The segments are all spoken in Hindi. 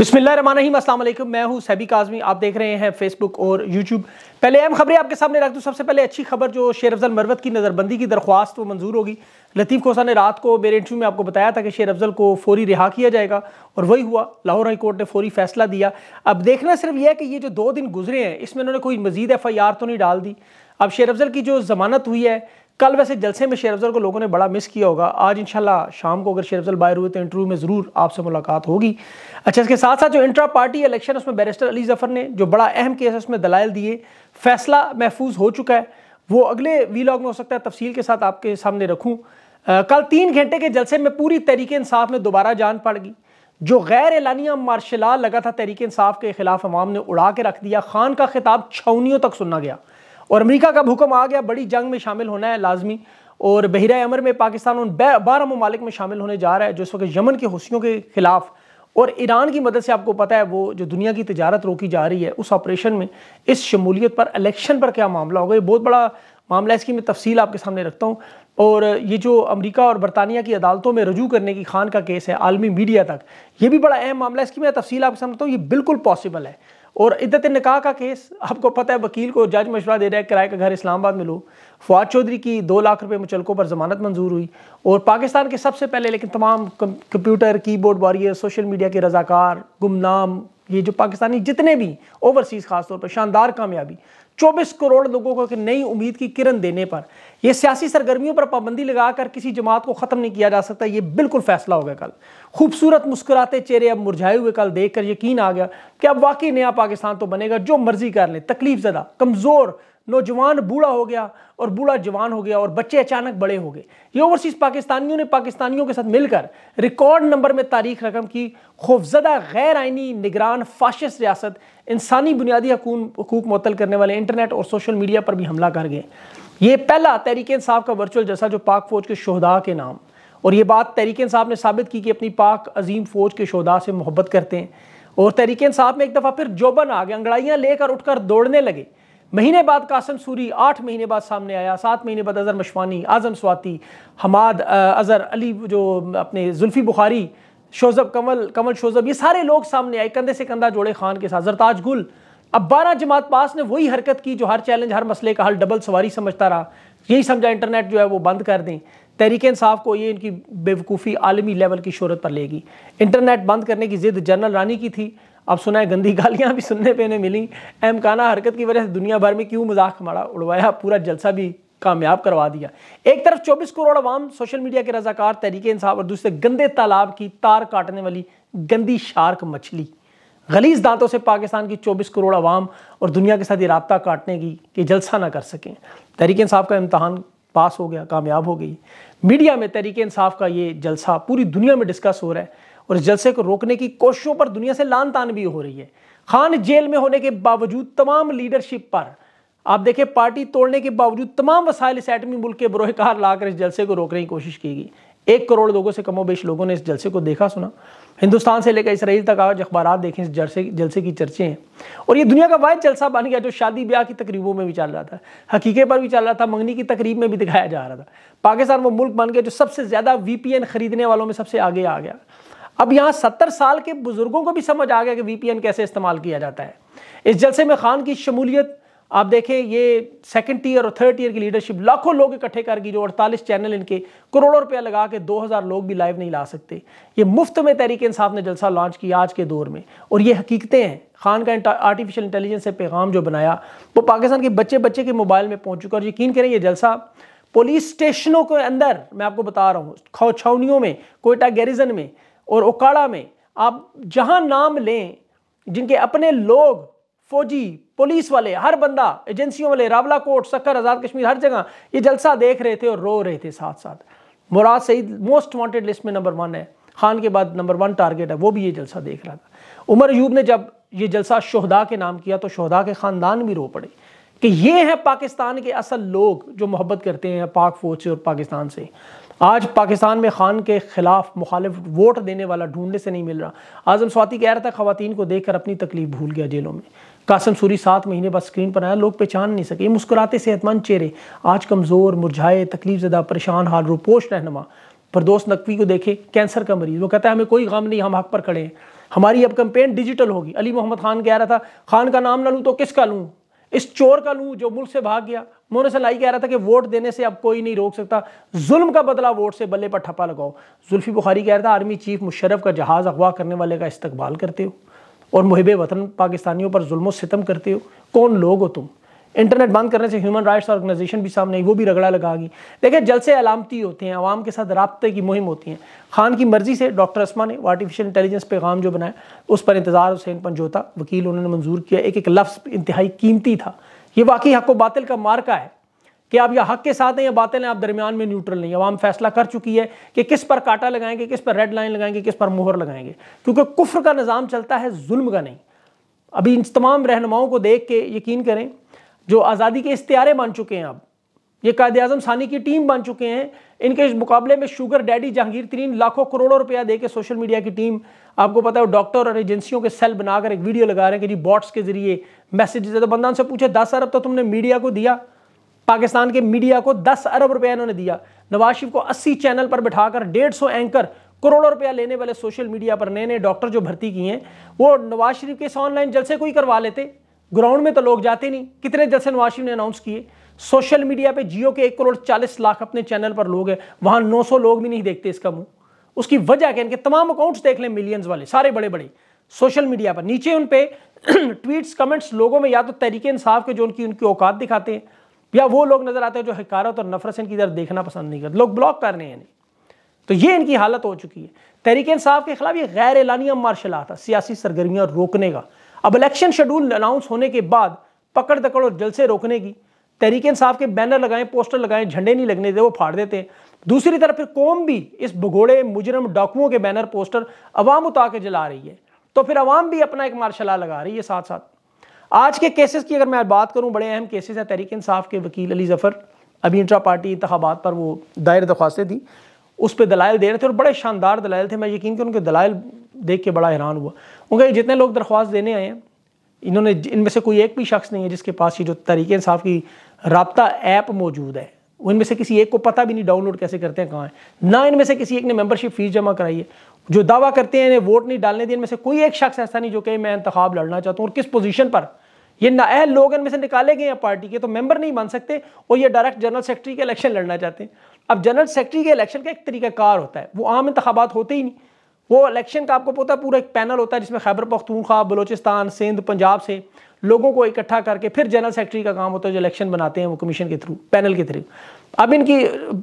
बिस्मिल्लाम असलम मैं हूँ सैबी काजमी आप देख रहे हैं फेसबुक और यूट्यूब पहले अहम खबरें आपके सामने रख दूँ सबसे पहले अच्छी खबर जो शेर अफजल मरवत की नज़रबंदी की दरख्वास्त वो मंजूर होगी लतीफ़ खोसा ने रात को मेरे इंटरव्यू में आपको बताया था कि शेर अफजल को फौरी रिहा किया जाएगा और वही हुआ लाहौर हाई कोर्ट ने फौरी फैसला दिया अब देखना सिर्फ यह है कि ये जो दो दिन गुजरे हैं इसमें उन्होंने कोई मजीद एफ आई आर तो नहीं डाल दी अब शेर अफजल की जो ज़मानत हुई है कल वैसे जलसे में शेर अफजल को लोगों ने बड़ा मिस किया होगा आज इंशाल्लाह शाम को अगर शेर अफजल बाहर हुए तो इंटरव्यू में ज़रूर आपसे मुलाकात होगी अच्छा इसके साथ साथ जो इंट्रा पार्टी इलेक्शन उसमें बैरिस्टर अली जफ़र ने जो बड़ा अहम केस है उसमें दलाइल दिए फैसला महफूज हो चुका है वो अगले वीलॉग में हो सकता है तफसील के साथ आपके सामने रखूँ कल तीन घंटे के जलसे में पूरी तरीके इंसाफ में दोबारा जान पड़ गई जो गैर एलानिया मार्शला लगा था तरीके इंसाफ के खिलाफ अवाम ने उड़ा के रख दिया खान का खिताब छवनीयों तक सुना गया और अमेरिका का भूकंप आ गया बड़ी जंग में शामिल होना है लाजमी और बहरा अमर में पाकिस्तान उन बारह ममालिक में शामिल होने जा रहा है जो इस वक्त यमन के हौसियों के खिलाफ और ईरान की मदद से आपको पता है वो जो दुनिया की तजारत रोकी जा रही है उस ऑपरेशन में इस शमूलियत पर इलेक्शन पर क्या मामला होगा ये बहुत बड़ा मामला है इसकी मैं तफसील आपके सामने रखता हूँ और ये जो अमेरिका और बरतानिया की अदालतों में रजू करने की खान का केस है आलमी मीडिया तक ये भी बड़ा अहम मामला है इसकी मैं तफसील आपके सामने रखता हूँ ये बिल्कुल पॉसिबल है और इद्दत निका का केस आपको पता है वकील को जज मशवरा दे रहा है किराए का घर इस्लामाबाद में लो फवाद चौधरी की दो लाख रुपए मुचलकों पर जमानत मंजूर हुई और पाकिस्तान के सबसे पहले लेकिन तमाम computer keyboard warrior social media के रजाकार गुमनाम ये जो पाकिस्तानी जितने भी ओवरसीज़ खासतौर पर शानदार कामयाबी 24 करोड़ लोगों को नई उम्मीद की किरण देने पर यह सियासी सरगर्मियों पर पाबंदी लगाकर किसी जमात को ख़त्म नहीं किया जा सकता ये बिल्कुल फैसला होगा कल खूबसूरत मुस्कुराते चेहरे अब मुरझाए हुए कल देखकर यकीन आ गया कि अब वाकई नया पाकिस्तान तो बनेगा जो मर्जी कर ले तकलीफ ज्यादा कमज़ोर नौजवान बूढ़ा हो गया और बूढ़ा जवान हो गया और बच्चे अचानक बड़े हो गए ये ओवरसीज़ पाकिस्तानियों ने पाकिस्तानियों के साथ मिलकर रिकॉर्ड नंबर में तारीख रकम की खौफजदा गैर आइनी निगरान फाशिस रियासत इंसानी बुनियादी हकूक मअतल करने वाले इंटरनेट और सोशल मीडिया पर भी हमला कर गए ये पहला तहरीक इंसाफ का वर्चुअल जलसा जो पाक फ़ौज के शहदा के नाम और ये बात तहरीक इंसाफ ने साबित की कि अपनी पाक अजीम फ़ौज के शहदा से मोहब्बत करते हैं और तहरीक इंसाफ में एक दफ़ा फिर जोबन आ गए अंगड़ाइयाँ लेकर उठकर दौड़ने लगे महीने बाद कासम सूरी आठ महीने बाद सामने आया सात महीने बाद अज़र मशवानी आज़म स्वाति हमाद अज़र अली जो अपने जुल्फ़ी बुखारी शोज़ब कमल कमल शोज़ब ये सारे लोग सामने आए कंधे से कंधा जोड़े खान के साथ जरताज गुल अब बारह जमात पास ने वही हरकत की जो हर चैलेंज हर मसले का हल डबल सवारी समझता रहा यही समझा इंटरनेट जो है वो बंद कर दें तहरीक इंसाफ को ये इनकी बेवकूफ़ी आलमी लेवल की शहरत पर लेगी इंटरनेट बंद करने की ज़िद जनरल रानी की थी अब सुना है गंदी गालियाँ भी सुनने पे इन्हें मिली एमकाना हरकत की वजह से दुनिया भर में क्यों मजाक हमारा उड़वाया पूरा जलसा भी कामयाब करवा दिया एक तरफ 24 करोड़ अवाम सोशल मीडिया के रजाकार तरीके इंसाफ और दूसरे गंदे तालाब की तार काटने वाली गंदी शार्क मछली गलीज दांतों से पाकिस्तान की 24 करोड़ अवाम और दुनिया के साथ ये रबता काटने की कि जलसा ना कर सकें तहरीक इंसाफ का इम्तहान पास हो गया कामयाब हो गई मीडिया में तहरीक इंसाफ का ये जलसा पूरी दुनिया में डिस्कस हो रहा है और जलसे को रोकने की कोशिशों पर दुनिया से लान तान भी हो रही है खान जेल में होने के बावजूद तमाम लीडरशिप पर आप देखें पार्टी तोड़ने के बावजूद तमाम वसाइल इस एटमी मुल्क के बरोहकार लाकर इस जलसे को रोकने की कोशिश की गई एक करोड़ लोगों से कमोबेश लोगों ने इस जलसे को देखा सुना हिंदुस्तान से लेकर इसराइल तक आज अखबार देखें इस जलसे जलसे की चर्चे हैं और ये दुनिया का वाद जलसा बन गया जो शादी ब्याह की तकरीबों में भी चल रहा था हकीके पर भी चल रहा था मंगनी की तकरीब में भी दिखाया जा रहा था पाकिस्तान वो मुल्क बन गया जो सबसे ज़्यादा वी खरीदने वालों में सबसे आगे आ गया अब यहाँ सत्तर साल के बुजुर्गों को भी समझ आ गया कि वीपीएन कैसे इस्तेमाल किया जाता है इस जलसे में खान की शमूलियत आप देखें ये सेकंड ईयर और थर्ड ईयर की लीडरशिप लाखों लोग इकट्ठे कर गई जो अड़तालीस चैनल इनके करोड़ों रुपया लगा के 2000 लोग भी लाइव नहीं ला सकते ये मुफ्त में तहरीक इंसाफ ने जलसा लॉन्च किया आज के दौर में और ये हकीकतें हैं खान का आर्टिफिशियल इंटेलिजेंस से पैगाम जो बनाया वो पाकिस्तान के बच्चे बच्चे के मोबाइल में पहुंच चुका और यकीन करें ये जलसा पुलिस स्टेशनों के अंदर मैं आपको बता रहा हूँ छावनियों में कोयटा गैरिजन में और ओकाड़ा में आप जहां नाम लें जिनके अपने लोग फौजी पुलिस वाले हर बंदा एजेंसियों वाले रावला कोट सक्कर आज़ाद कश्मीर हर जगह ये जलसा देख रहे थे और रो रहे थे साथ साथ Murad Saeed most wanted list में नंबर वन है खान के बाद नंबर वन टारगेट है वो भी ये जलसा देख रहा था उमर यूब ने जब ये जलसा शहदा के नाम किया तो शहदा के ख़ानदान भी रो पड़े कि ये हैं पाकिस्तान के असल लोग जो मोहब्बत करते हैं पाक फौज से और पाकिस्तान से आज पाकिस्तान में खान के खिलाफ मुखालिफ वोट देने वाला ढूंढने से नहीं मिल रहा आजम स्वाति कह रहा था खातन को देखकर अपनी तकलीफ भूल गया जेलों में कासम सूरी सात महीने बाद स्क्रीन पर आया लोग पहचान नहीं सके मुस्कुराते सेहतमंद चेहरे आज कमज़ोर मुरझाए तकलीफ ज़दा परेशान हाल रुपोश रहनमा दोस्त नकवी को देखे कैंसर का मरीज वो कहता है हमें कोई गम नहीं हम हक पर खड़े हैं हमारी अब कंपेन डिजिटल होगी अली मोहम्मद खान कह रहा था खान का नाम ना लूँ तो किसका लूँ इस चोर का लूँ जो मुल्क से भाग गया मोहन लाई कह रहा था कि वोट देने से अब कोई नहीं रोक सकता जुल्म का बदला वोट से बल्ले पर ठप्पा लगाओ जुल्फी बुखारी कह रहा था आर्मी चीफ मुशरफ का जहाज अगवा करने वाले का इस्तकबाल करते हो और मुहब वतन पाकिस्तानियों पर जुल्म सितम करते हो कौन लोग हो तुम इंटरनेट बंद करने से ह्यूमन राइट्स ऑर्गेनाइजेशन भी सामने आई वो भी रगड़ा लगा गई देखिए जलसे अलामती होते हैं आवाम के साथ रबते की मुहिम होती हैं खान की मर्जी से डॉक्टर असमा ने आर्टिफिशियल इंटेलिजेंस पैगाम जो बनाया उस पर इंतज़ार हुसैन पंजोता वकील उन्होंने मंजूर किया एक एक लफ्ज़ इंतहाई कीमती था ये वाकई हक व बातिल का मार्का है कि आप या हक के साथ हैं या बातिल हैं आप दरमियान में न्यूट्रल नहीं आवाम फैसला कर चुकी है कि किस पर काटा लगाएंगे किस पर रेड लाइन लगाएंगे किस पर मोहर लगाएंगे क्योंकि कुफ्र का निज़ाम चलता है जुल्म का नहीं अभी इन तमाम रहनुमाओं को देख के यकीन करें जो आज़ादी के इस्तारे बन चुके हैं अब ये कायद अजम सानी की टीम बन चुके हैं इनके इस मुकाबले में शुगर डैडी जहांगीर तरीन लाखों करोड़ों रुपया दे के सोशल मीडिया की टीम आपको पता है डॉक्टर और एजेंसियों के सेल बनाकर एक वीडियो लगा रहे हैं कि जी बॉट्स के जरिए मैसेज तो बंदा उनसे पूछे दस अरब तो तुमने मीडिया को दिया पाकिस्तान के मीडिया को दस अरब रुपया इन्होंने दिया नवाज शरीफ को अस्सी चैनल पर बिठाकर डेढ़ सौ एंकर करोड़ों रुपया लेने वाले सोशल मीडिया पर नए नए डॉक्टर जो भर्ती किए हैं वो नवाज शरीफ के इस ऑनलाइन जलसे को ही करवा लेते ग्राउंड में तो लोग जाते नहीं कितने जलसे नवाज शरीफ ने अनाउंस किए सोशल मीडिया पे जियो के एक करोड़ चालीस लाख अपने चैनल पर लोग हैं वहाँ सौ लोग भी नहीं देखते इसका मुंह उसकी वजह क्या इनके तमाम अकाउंट्स देख लें मिलियंस वाले सारे बड़े बड़े सोशल मीडिया पर नीचे उन पर ट्वीट्स कमेंट्स लोगों में या तो तरीके इंसाफ के जो उनकी उनकी औकात दिखाते हैं या वो लोग नज़र आते हैं जो हकारत और नफरत इनकी तरफ देखना पसंद नहीं करते लोग ब्लॉक कर रहे हैं इन्हें तो ये इनकी हालत हो चुकी है तरीके इंसाफ के खिलाफ ये गैर एलानिया मार्शल था सियासी सरगर्मियाँ रोकने का अब इलेक्शन शेड्यूल अनाउंस होने के बाद पकड़ दकड़ और जलसे रोकने की तरीके इंसाफ के बैनर लगाएं पोस्टर लगाएं झंडे नहीं लगने दे वो फाड़ देते हैं दूसरी तरफ फिर कौम भी इस भगोड़े मुजरम डाकुओं के बैनर पोस्टर अवाम उतार के जला रही है तो फिर आवाम भी अपना एक मार्शाला लगा रही है साथ साथ आज के केसेस की अगर मैं बात करूं बड़े अहम केसेस हैं तहरीक इंसाफ के वकील अली जफ़र अभी इंट्रा पार्टी इंतबात पर वो दायर दरख्वास्तें थी उस पर दलाइल दे रहे थे और बड़े शानदार दलाइल थे मैं यकीन कि उनके दलाइल देख के बड़ा हैरान हुआ उनके जितने लोग दरख्वास्त देने आए हैं इन्होंने इनमें से कोई एक भी शख्स नहीं है जिसके पास ये जो तरीके इंसाफ की रबता ऐप मौजूद है उनमें से किसी एक को पता भी नहीं डाउनलोड कैसे करते हैं कहाँ है ना इनमें से किसी एक ने मेंबरशिप फ़ीस जमा कराई है जो दावा करते हैं इन्हें वोट नहीं डालने दिए इनमें से कोई एक शख्स ऐसा नहीं जो कि मैं इंतखब लड़ना चाहता हूँ और किस पोजीशन पर ये नाअहल लोग इनमें से निकाले गए हैं पार्टी के तो मेंबर नहीं बन सकते और ये डायरेक्ट जनरल सेक्रेटरी के इलेक्शन लड़ना चाहते हैं अब जनरल सेक्रेटरी के इलेक्शन का एक तरीकाकार होता है वो आम इंतबात होते ही नहीं वो इलेक्शन का आपको पता है पूरा एक पैनल होता है जिसमें खैबर पख्तूनख्वा बलोचिस्तान सिंध पंजाब से लोगों को इकट्ठा करके फिर जनरल सेक्रेटरी का काम होता है जो इलेक्शन बनाते हैं वो कमीशन के थ्रू पैनल के थ्रू अब इनकी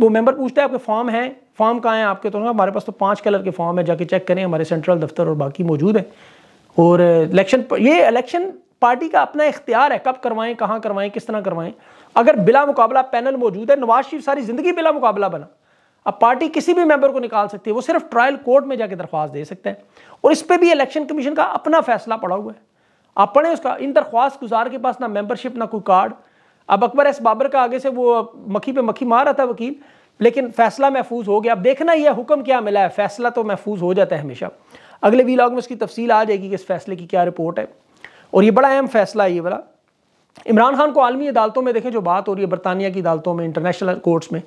वो मेंबर पूछता है आपके फॉर्म हैं फॉर्म कहाँ हैं आपके तो हमारे पास तो पाँच कलर के फॉर्म है जाके चेक करें हमारे सेंट्रल दफ्तर और बाकी मौजूद हैं और इलेक्शन ये इलेक्शन पार्टी का अपना इख्तियार है कब करवाएं कहाँ करवाएं किस तरह करवाएं अगर बिला मुकाबला पैनल मौजूद है नवाज शरीफ सारी ज़िंदगी बिला मुकाबला बना अब पार्टी किसी भी मेंबर को निकाल सकती है वो सिर्फ ट्रायल कोर्ट में जाकर दरख्वास्त दे सकते हैं और इस पर भी इलेक्शन कमीशन का अपना फैसला पड़ा हुआ है आप पढ़ें उसका इन दरख्वास्त गुजार के पास ना मेंबरशिप ना कोई कार्ड अब अकबर एस बाबर का आगे से वो मक्खी पे मक्खी मार रहा था वकील लेकिन फैसला महफूज हो गया अब देखना यह हुक्म क्या मिला है फैसला तो महफूज हो जाता है हमेशा अगले वीलॉग में उसकी तफसील आ जाएगी कि इस फैसले की क्या रिपोर्ट है और ये बड़ा अहम फैसला है ये वाला इमरान खान को आलमी अदालतों में देखें जो बात हो रही है बरतानिया की अदालतों में इंटरनेशनल कोर्ट्स में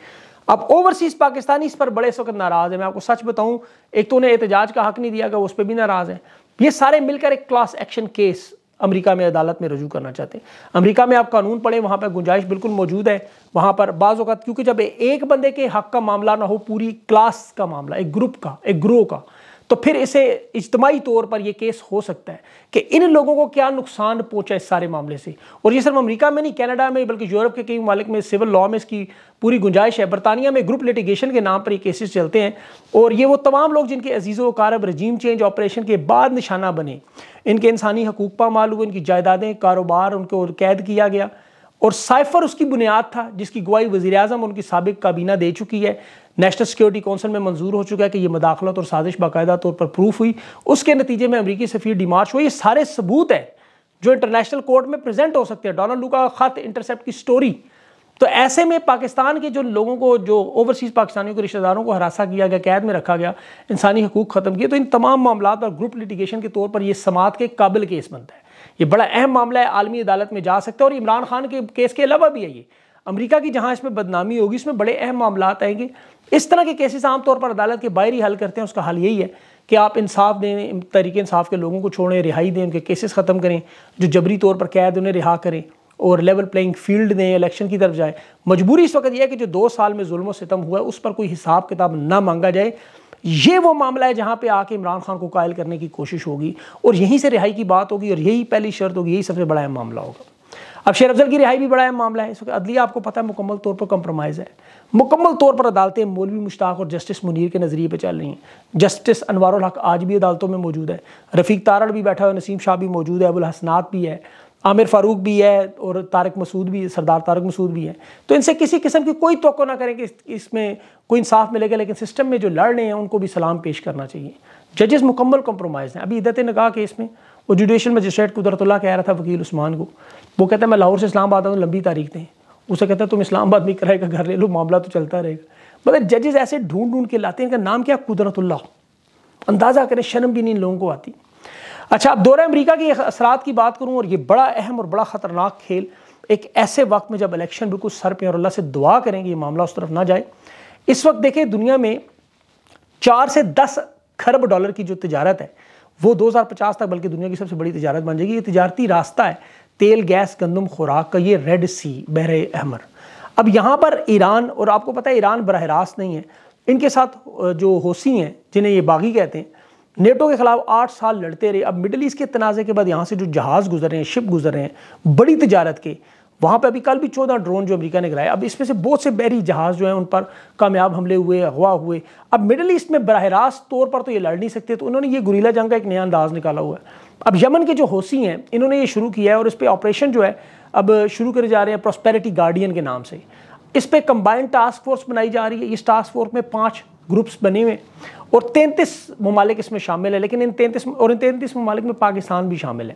अब ओवरसीज़ पाकिस्तानी इस पर बड़े इस वक्त नाराज़ है मैं आपको सच बताऊं एक तो उन्हें एहतजाज का हक नहीं दिया गया उस पर भी नाराज़ है ये सारे मिलकर एक क्लास एक्शन केस अमेरिका में अदालत में रजू करना चाहते हैं अमेरिका में आप कानून पढ़ें वहाँ पर गुंजाइश बिल्कुल मौजूद है वहाँ पर बाज़ अवत क्योंकि जब एक बंदे के हक का मामला ना हो पूरी क्लास का मामला एक ग्रुप का एक ग्रोह का तो फिर इसे इजतमाही तौर पर यह केस हो सकता है कि इन लोगों को क्या नुकसान पहुंचा इस सारे मामले से और ये सिर्फ अमेरिका में नहीं कनाडा में बल्कि यूरोप के कई मालिक में सिविल लॉ में इसकी पूरी गुंजाइश है बरतानिया में ग्रुप लिटिगेशन के नाम पर ये केसेस चलते हैं और ये वो तमाम लोग जिनके अजीज़ों कारब रजीम चेंज ऑपरेशन के बाद निशाना बने इनके इंसानी हकूक पामाल हुए इनकी जायदादें कारोबार उनको कैद किया गया और साइफर उसकी बुनियाद था जिसकी गुआई वजी अजम उनकी सबक काबीना दे चुकी है नेशनल सिक्योरिटी काउंसिल में मंजूर हो चुका है कि ये मदाखलत और साजिश बाकायदा तौर पर प्रूफ हुई उसके नतीजे में अमरीकी सफ़ीर डिमार्च हुआ ये सारे सबूत हैं जो इंटरनेशनल कोर्ट में प्रेजेंट हो सकते हैं डोनाल्ड लू का ख़त इंटरसेप्ट की स्टोरी तो ऐसे में पाकिस्तान के जो लोगों को जो ओवरसीज़ पाकिस्तानियों के रिश्तेदारों को हरासा किया गया कैद में रखा गया इंसानी हकूक ख़त्म किए तो इन तमाम मामला पर ग्रुप लिटिगेशन के तौर पर यह समात के काबिल केस बनता है ये बड़ा अहम मामला है आलमी अदालत में जा सकता है और इमरान खान के केस के अलावा भी है ये अमरीका की जहाँ इसमें बदनामी होगी इसमें बड़े अहम मामला आएंगे इस तरह के केसेस आमतौर पर अदालत के बाहर ही हल करते हैं उसका हल यही है कि आप इंसाफ दें तरीके इंसाफ के लोगों को छोड़ें रिहाई दें उनके केसेस ख़त्म करें जो जबरी तौर पर कैद उन्हें रिहा करें और लेवल प्लेइंग फील्ड दें इलेक्शन की तरफ जाए मजबूरी इस वक्त यह है कि जो दो साल में जुल्म सितम हुआ है उस पर कोई हिसाब किताब ना मांगा जाए ये वो मामला है जहाँ पर आके इमरान खान को कायल करने की कोशिश होगी और यहीं से रिहाई की बात होगी और यही पहली शर्त होगी यही सबसे बड़ा मामला होगा अब शेर अफजल की रिहाई भी बड़ा अहम मामला है इस वक्त अदलिया आपको पता है मुकम्मल तौर पर कम्प्रोमाइज़ है मुकम्मल तौर पर अदालतें मौलवी मुश्ताक और जस्टिस मुनीर के नज़रिए पर चल रही हैं जस्टिस अनवारुल हक आज भी अदालतों में मौजूद है रफ़ीक तारड़ भी बैठा है नसीम शाह भी मौजूद है अबुल हसनात भी है आमिर फारूक भी है और तारक मसूद भी सरदार तारक मसूद भी है तो इनसे किसी किस्म की कोई तो ना करें कि इसमें इस कोई इंसाफ मिलेगा लेकिन सिस्टम में जो लड़ रहे हैं उनको भी सलाम पेश करना चाहिए जजेस मुकम्मल कम्प्रोमाइज हैं अभी इदत नगाह केस में वो जुडिशल मजिस्ट्रेट कुदरतुल्ला कह रहा था वकील उस्मान को वो कहता है मैं लाहौर से इस्लाम आता हूँ लंबी तारीख दें उसे कहता है तुम आबाद में कराएगा घर ले लो मामला तो चलता रहेगा मगर जजेस ऐसे ढूंढ ढूंढ के लाते हैं इनका नाम क्या कुदरतुल्ला अंदाज़ा करें शर्म भी नहीं इन लोगों को आती अच्छा अब दौरे अमरीका के असरात की बात करूँ और ये बड़ा अहम और बड़ा ख़तरनाक खेल एक ऐसे वक्त में जब इलेक्शन बिल्कुल सर पे और अल्लाह से दुआ करेंगे ये मामला उस तरफ ना जाए इस वक्त देखें दुनिया में चार से दस खरब डॉलर की जो तजारत है वो 2050 तक बल्कि दुनिया की सबसे बड़ी तजारत बन जाएगी ये तजारती रास्ता है तेल गैस गंदम खुराक का ये रेड सी बहर अहमर अब यहाँ पर ईरान और आपको पता है ईरान बरह रास्त नहीं है इनके साथ जो होसी हैं जिन्हें ये बागी कहते हैं नेटो के खिलाफ आठ साल लड़ते रहे अब मिडल ईस्ट के तनाज़े के बाद यहाँ से जो जहाज़ गुजर रहे हैं शिप गुजर रहे हैं बड़ी तजारत के वहाँ पर अभी कल भी चौदह ड्रोन जो अमेरिका ने गिराए अब इसमें से बहुत से बहरी जहाज़ जो हैं उन पर कामयाब हमले हुए अगवा हुए अब मिडल ईस्ट में बरह रास्त तौर पर तो ये लड़ नहीं सकते तो उन्होंने ये गुरीला जंग का एक नया अंदाज निकाला हुआ है अब यमन के जो होसी हैं इन्होंने ये शुरू किया है और इस पर ऑपरेशन जो है अब शुरू करे जा रहे हैं प्रॉस्पेरिटी गार्डियन के नाम से इस पर कंबाइंड टास्क फोर्स बनाई जा रही है इस टास्क फोर्स में पाँच ग्रुप्स बने हुए और तैंतीस ममालिक इसमें शामिल है लेकिन इन तैंतीस और इन तैंतीस ममालिक में पाकिस्तान भी शामिल है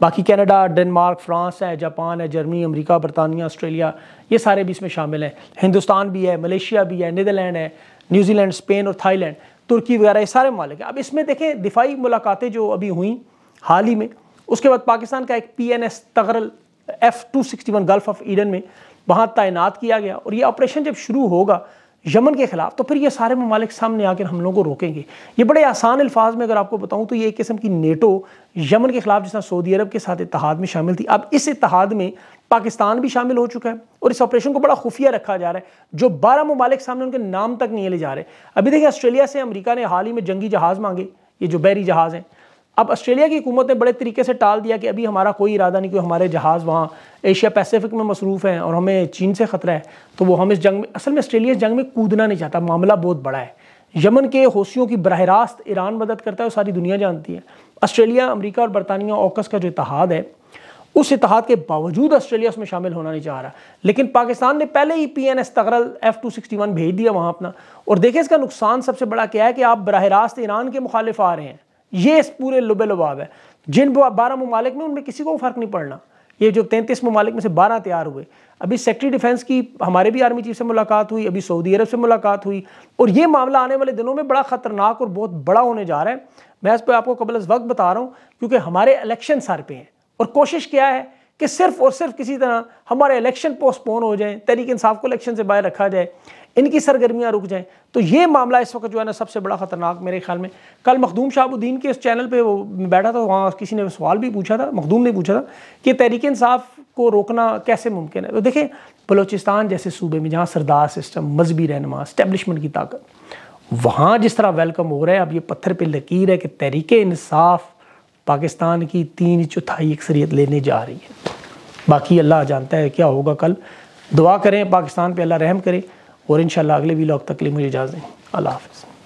बाकी कनाडा डेनमार्क फ्रांस है जापान है जर्मनी अमेरिका बरतानिया ऑस्ट्रेलिया ये सारे भी इसमें शामिल हैं हिंदुस्तान भी है मलेशिया भी है नीदरलैंड है न्यूजीलैंड स्पेन और थाईलैंड तुर्की वगैरह ये सारे ममालिक हैं अब इसमें देखें दिफाई मुलाकातें जो अभी हुई हाल ही में उसके बाद पाकिस्तान का एक P N S Tughril F two sixty one Gulf of Aden में वहाँ तैनात किया गया और ये ऑपरेशन जब शुरू होगा यमन के खिलाफ तो फिर ये सारे ममालिक सामने आकर हम लोगों को रोकेंगे ये बड़े आसान अल्फाज में अगर आपको बताऊँ तो ये एक किस्म की नेटो यमन के खिलाफ जिसना सऊदी अरब के साथ इतिहाद में शामिल थी अब इस इतिहाद में पाकिस्तान भी शामिल हो चुका है और इस ऑपरेशन को बड़ा खुफिया रखा जा रहा है जो बारह ममालिक सामने उनके नाम तक नहीं ले जा रहे अभी देखिए ऑस्ट्रेलिया से अमरीका ने हाल ही में जंगी जहाज़ मांगे ये जो बैरी जहाज़ हैं अब ऑस्ट्रेलिया की हुकूमत ने बड़े तरीके से टाल दिया कि अभी हमारा कोई इरादा नहीं कि हमारे जहाज़ वहाँ एशिया पैसिफिक में मसरूफ़ हैं और हमें चीन से ख़तरा है तो वो हम इस जंग में असल में ऑस्ट्रेलिया इस जंग में कूदना नहीं चाहता मामला बहुत बड़ा है यमन के हौसियों की बरह रास्त ईरान मदद करता है और सारी दुनिया जानती है ऑस्ट्रेलिया अमरीका और बरतानिया ओकस का जो इतिहाद है उस इतिहाद के बावजूद ऑस्ट्रेलिया उसमें शामिल होना नहीं चाह रहा लेकिन पाकिस्तान ने पहले ही P N S Tughril F two sixty one भेज दिया वहाँ अपना और देखिए इसका नुकसान सबसे बड़ा क्या है कि आप बरह रास्त ईरान के मुखालिफ आ रहे हैं ये इस पूरे लुबे लुबाव है जिन बारह ममालिक में उनमें किसी को फ़र्क नहीं पड़ना ये जो तैंतीस ममालिक में से बारह तैयार हुए अभी सेक्रेटरी डिफेंस की हमारे भी आर्मी चीफ से मुलाकात हुई अभी सऊदी अरब से मुलाकात हुई और ये मामला आने वाले दिनों में बड़ा ख़तरनाक और बहुत बड़ा होने जा रहा है मैं इस पर आपको कबल वक्त बता रहा हूँ क्योंकि हमारे इलेक्शन सर पे हैं और कोशिश क्या है कि सिर्फ और सिर्फ किसी तरह हमारे इलेक्शन पोस्टपोन हो जाएं तहरीक इंसाफ को इलेक्शन से बाहर रखा जाए इनकी सरगर्मियाँ रुक जाएँ तो ये मामला इस वक्त जो है ना सबसे बड़ा ख़तरनाक मेरे ख्याल में कल मखदूम शाहबुद्दीन के उस चैनल पर वो बैठा था वहाँ किसी ने सवाल भी पूछा था मखदूम ने पूछा था कि तहरीक इंसाफ को रोकना कैसे मुमकिन है तो देखें बलोचिस्तान जैसे सूबे में जहाँ सरदार सिस्टम मजहबी रहनमा इस्टेबलिशमेंट की ताकत वहाँ जिस तरह वेलकम हो रहा है अब ये पत्थर पर लकीर है कि तहरीक इंसाफ पाकिस्तान की तीन चौथाई अक्सरियत लेने जा रही है बाकी अल्लाह जानता है क्या होगा कल दुआ करें पाकिस्तान पे अल्लाह रहम करें और इन अगले वीलॉग तक के लिए मुझे इजाज़ दें अल्लाह हाफिज़